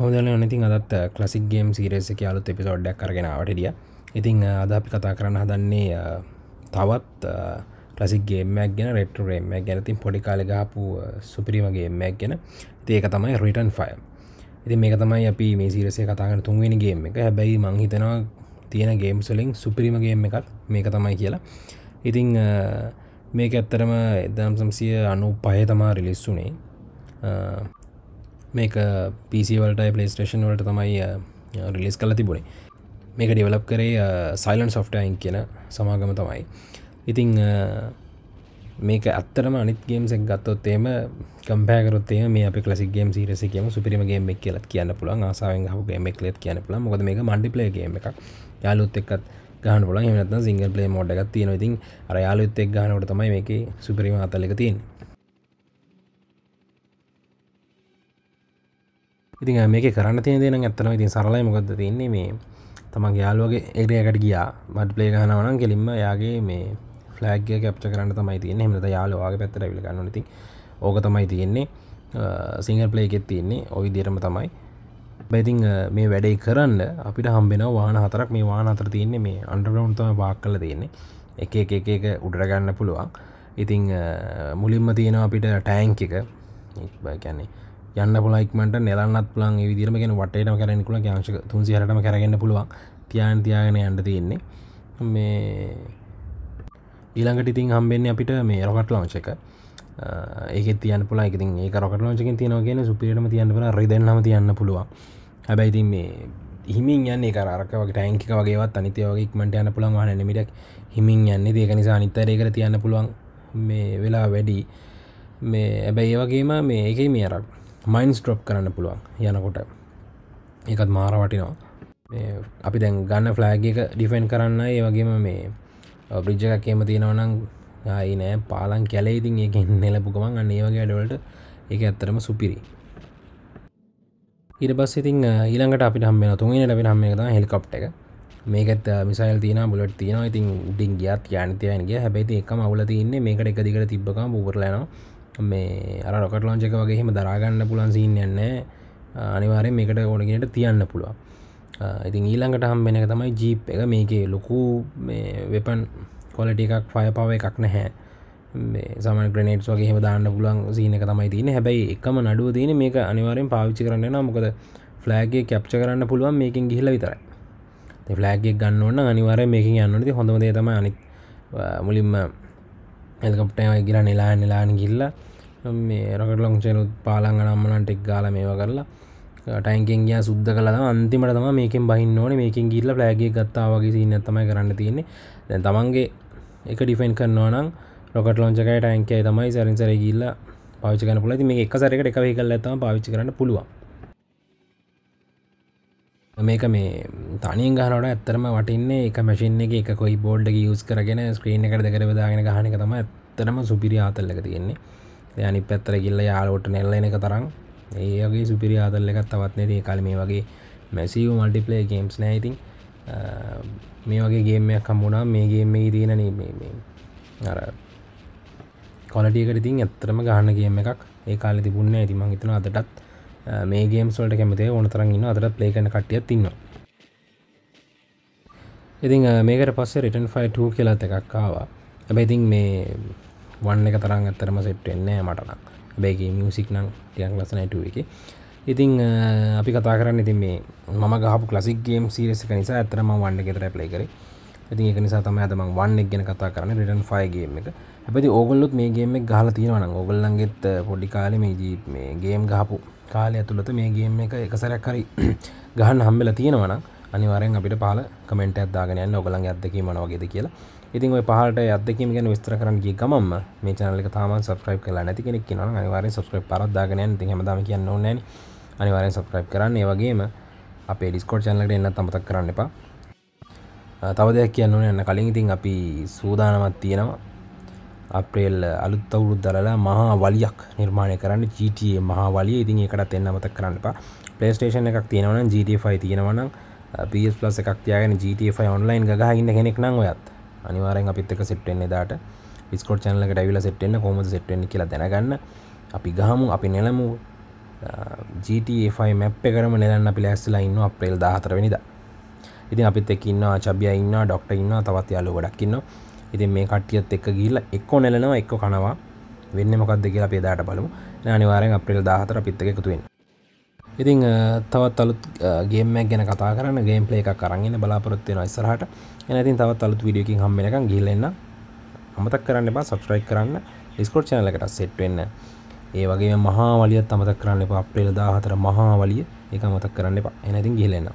හොදල නතින් අදත් classic game සිරෙස කියයාලුත් එපිසෝඩ්ඩක් කරගෙනාවට ඩිය ඉතිං අද අපි කතා කරන්න හදන්නේ තවත් ලසිගේමක් ගෙන රෙටරේම ගැනතින් පොඩි කාලගාපු සුපිරිමගේමක් ගැන ඒක තමයි රිටන් ෆය ඉති මේක තමයි අපි මේ සිරසේ කතාගන තුන්වෙනි ගේම එක හැබැයි මංහිතනවා තියෙන ගේම් සලින් සුපිරිමගේම එකත් මේක තමයි කියලා ඉතිං මේක ඇත්තරම එදම්සම්සිය අනු පය තමා රිලිස්සුනේ මේක පිසිවලට පලේස්ටේෂන් වලට තමයි රිලිස් කල තිබුණේ මේක ඩිවලප් කරේ සයිලන් සොෆ්ටයින් කියන සමාගම තමයි ඉතිං මේක අත්තරම අනිත් ගේම්සක් ගත්තොත්තේම කම්පෑකරොත්තේ මේ අපි කලසිගේම් සිරසකම සුපිරිමගේම එක් කියලත් කියන්න පුළන් ආසාාවෙන් හුගේ මෙක් ලෙත් කියන පුළ මොද මේ මන්ඩිපලේගේම එක යාලුත් එක්කත් ගහන පුලන් එමත් සිංගල් පලේ මෝඩ්ගත් තියෙන ඉතින් අර යාලුත් එක් ගහනට තමයි මේක සුපිරිම අතලක තියන්නේ ඉතින් මේක කරන්න තියෙන දෙන ඇත්තන ඉතින් සරලයි මොකද තින්නේ මේ තමන් යාලුවගේ එරයකට ගියා මට ප්ලේ ගහනවනම් කෙලින්ම යාගේ මේ ෆලෑග කැප්ච කරන්න තමයි තියන්නේ හමත යාලවාගේ පැත්තර විල ගන්න ති ඕක තමයි තියෙන්නේ සිංහල් ප්ලේකෙත් තියෙන්නේ ඔයි දිරම තමයි බැතින් මේ වැඩයි කරන්න අපිට හම්බෙන වාන හතරක් මේ වාන අතර තියන්නේ මේ අන්ඩරවන්තම පාක් කල තියෙන්නේ එක එක එක එක උඩරගන්න පුළුවන් ඉතිං මුලින්ම තියෙනවා අපිට ටෑන්ක එක කියන්නේ යන්න පුලයික්මට නෙලන්නත් පුලන් විදිරම ගෙන වටේටම කරන්න කුල ංශක තුන්සි හටම කරගන්න පුළුවන් තියන් තියාගෙන යන්න තියෙන්නේ මේ ඊළඟට ඉතින් හම්බෙන්නේ අපිට මේ රොකට ලංචක ඒක තියන පුල ඉති ඒ රොකට ලංචක තියනගෙන සුපිරම තියන්න පුල රිදන්නම තියන්න පුළුවන් හැබැයි ඉතින් මේ හිමින් යන්නේ කරක ටයින්ක වගේවත් අනිතයෝගේක්මට යන්න පුළන් හන නමිටක් හිමින් යන්නේ ඒක නිසා අනිත්තරයකට තියන්න පුළුවන් මේ වෙලා වැඩි මේ ඇබැයි ඒ වගේම මේ එක මේ අරක් මයින්ස් ට්‍රොප් කරන්න පුළුවන් යනකොට ඒකත් මාර වටිනවා අපි දැන් ගන්න ෆ්ලෑගක ඩිෆෙන්න් කරන්න ඒ වගේම මේ බ්‍රිජ්ජ එකක්කේම තියෙනවනම් ආයි නෑ පාලන් කැලේඉතින් ඒක නෙලපුකමන් අන්න ඒ වගේ අඩවලට ඒක ඇත්තරම සුපිරි ඉට පස් ඉතින් ඊළඟට අපි හම්ම තුන්ගේ ලැබෙන හම්ම එක හෙල්කොප් එක මේකත් මිසයිල් තින බලට තින ඉතින් උඩින් ගියත් යානතයන්ගේ හැබැති එකම අවුල තින්නේ මේකට එකදිකට තිබ්බකම් පුරලනවා මේ අර රොකට ලොංචක වගේම දරාගන්න පුලන් සිීන් යන්න අනිවාරය මේකට ඕනගෙනට තියන්න පුළුව ඉතින් ඊළඟට හම්බෙන එක තමයි ජීප් එක මේකේ ලොකු වෙපන් කොලට එකක් ෆය පව එකක් නැහැ සම ග්‍රනේට් වගේ දාන්න පුලන් සිීන එක තමයි තින හැබැයි එකම නඩුව තියන මේක අනිවාරෙන් පාවිච්චි කරන්න මොකද ෆ්ලෑගේ කැප්ච කරන්න පුළුවන් මේකින් ගිහිල විතරයි ෆ්ලෑගක් ගන්නවන්න අනිවාරය මේකින් යන්නට හොඳමදේ තමයි අනිත් මුලින්ම එල්කප්ටේ ගිලා නිලා නිලාන ගිල්ල මේ රකට ලොංචනුත් පාලංග නම්මලන්ට එක් ගාල මේවා කරලා ටයින්කෙන් ගයා සුද්ද කලා අන්තිමට තම මේකෙන් බහින්න ඕන මේකින් ගිල්ල ප්ලෑගේ ගත්තා වගේ සින්න තමයි කරන්න තියන්නේ දැන් තමන්ගේ එක ඩිෆෙන් කරනවා නම් රොකට ලොංචකයි ටයින්කයි තමයි සරින්සර ගිල්ල පාච කන පුල මේ එක සරකට එකවේ කල්ල තම පාවිච්චි කරන්න පුළුවන් මේක මේ තනින් ගහනට ඇත්තරම වටින්නේ එක මැසින් එක එක කොයි බෝඩ්ඩ යස් කරගෙන ස්ක්‍රීන එකට දෙකර බදාගෙන ගහනක තම ඇත්තරම සුපිරි ආතල්ලක තියෙන්නේ යනි පැත්තර කිල්ල යාලෝට නෙල්ල එක තරම් ඒගේ සුපිරි ආතල්ල එකත් තවත් නෙරේ කල මේ වගේ මැසිව මල්ටිපලේ ගේම්ස් නෑයිතින් මේ වගේ ගේමයක් කම්මුණා මේගේ මේ තියෙන නර කොලටියකට ඉතින් ඇත්තරම ගහන්න ගේම එකක් ඒ කාල තිබුන්න ඇතිමං හිතන අදටත් මේ ගේම් සොල්ට කැමතේ ඕන තරන්ගන්න අතර ප්ලේ කන කටියත් තින්නවා ඉතින් මේකට පස්සේ රිටන් ෆයිටූ කියලාත එකක්කාවා ඇබැ ඉතින් මේ වන්න එක තරන් අත්තරම සෙට්ටෙන්නේ මටන බැගේ මියසික් නං ටියන් ලසන ටුව එක ඉතින් අපි කතා කරන්න ඉතින් මේ මම ගහපු ලසික් ගේම් සිරෙස නිසා ඇතරම වන්න ගෙතර ප්ලේ කරේ ඉතින් ඒක නිසා තමයි අද මම 1 එක ගැන කතා කරන්නේ Return 5 ගේම් එක. හැබැයි ඕගොල්ලොත් මේ ගේම් එක ගහලා තියෙනවා නම් ඕගොල්ලන්ගෙත් පොඩි කාලේ මේ මේ ගේම් ගහපු කාලය ඇතුළත මේ ගේම් එක එකසරයක් හරි ගහන්න හම්බෙලා තියෙනවනම් අනිවාරෙන් අපිට පහල කමෙන්ට අදදාගෙන යන්න ඔගලන් අදකීම මනවගේද කියලා ඉතින් ඔය පහලට අදකීම ගැන විස්තර කරන්න ගිය ගමම මේ channel එක තාම subscribe කරලා නැති කෙනෙක් ඉන්නවා නම් අනිවාරෙන් subscribe පාරක් දාගෙන යන්න ඉතින් හැමදාම කියන්න ඕනේ නැහනේ අනිවාරෙන් subscribe කරන්න ඒ වගේම අපේ ඩිස්කෝඩ් channel එකට එන්නත් අමතක කරන්න එපා තව දෙයක් කියන්න ඕනේ යන්න කලින් ඉතින් අපි සූදානමක් තියෙනවා අප්‍රේල් අලුත්තවුරුත් දරලා මහා වලියක් නිර්මාණය කරන්න ජීටයේ මහා වලිය ඉතින් එකටත් එන්න මතක් කරන්නපා පලේස්ටේෂන් එකක් තියෙනවන ජීටෆයි තියෙනවනම් පස් පලස් එකක් තියාගෙන ජීටෆයි ඔන්ලයින් ගහහින්න කෙනෙක් නං ඔයත් අනිවාරෙන් අපිත් එක සෙට්ටෙන්නේ දාට විස්කොට් චනලක ඩැවිල සෙට්ටෙන්න්න කොම සෙට්ටෙන් කියලා දැනගන්න අපි ගහමු අපි නෙලමු ජීටෆයි මැප් කරම නෙලන්න අපි ලෑස්සලා ඉන්න අප්‍රේල් දාහතරවෙනිදා ඉතින් අපිත් එක්කන්න චබිය ඉන්න ඩොක්ට ඉන්න තවත් යාලු ගොඩක්කින්නවා ඉතින් මේ කට්ටියත් එක්ක ගිහිල්ලා එක්කෝ නැලනවා එක්කෝ කනවා වෙන්නේ මොකක්ද කියලා අපි එදාට බලමු අනිවාර්යෙන් අප්‍රේල් 14 අපිත් එක්ක එකතු වෙන්න ඉතිං තවත් අලුත් ගේමක් ගැන කතා කරන්න ගේම්පලේ එකක් කරන්න බලාපොරොත්වය ඉස්සරහට එන ඉතින් තවත් අලුත් විඩියකින් හම්මක ගිල්ලන්න අමතක් කරන්න බා සබස්ට්‍රයික් කරන්න ස්කොට් චනලකට සෙට්වෙන්න ඒ වගේ මහා වලියත් අමතක් කරන්න එප අප්‍රේල දාහතර මහා වලිය එක මතක් කරන්න එපා එනැතින් ගිහිලෙන්න්න